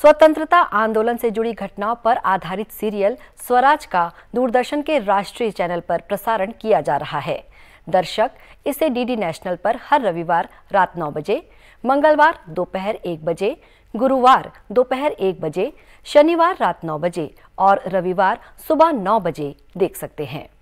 स्वतंत्रता आंदोलन से जुड़ी घटनाओं पर आधारित सीरियल स्वराज का दूरदर्शन के राष्ट्रीय चैनल पर प्रसारण किया जा रहा है दर्शक इसे डीडी नेशनल पर हर रविवार रात नौ बजे मंगलवार दोपहर एक बजे गुरुवार दोपहर एक बजे शनिवार रात नौ बजे और रविवार सुबह नौ बजे देख सकते हैं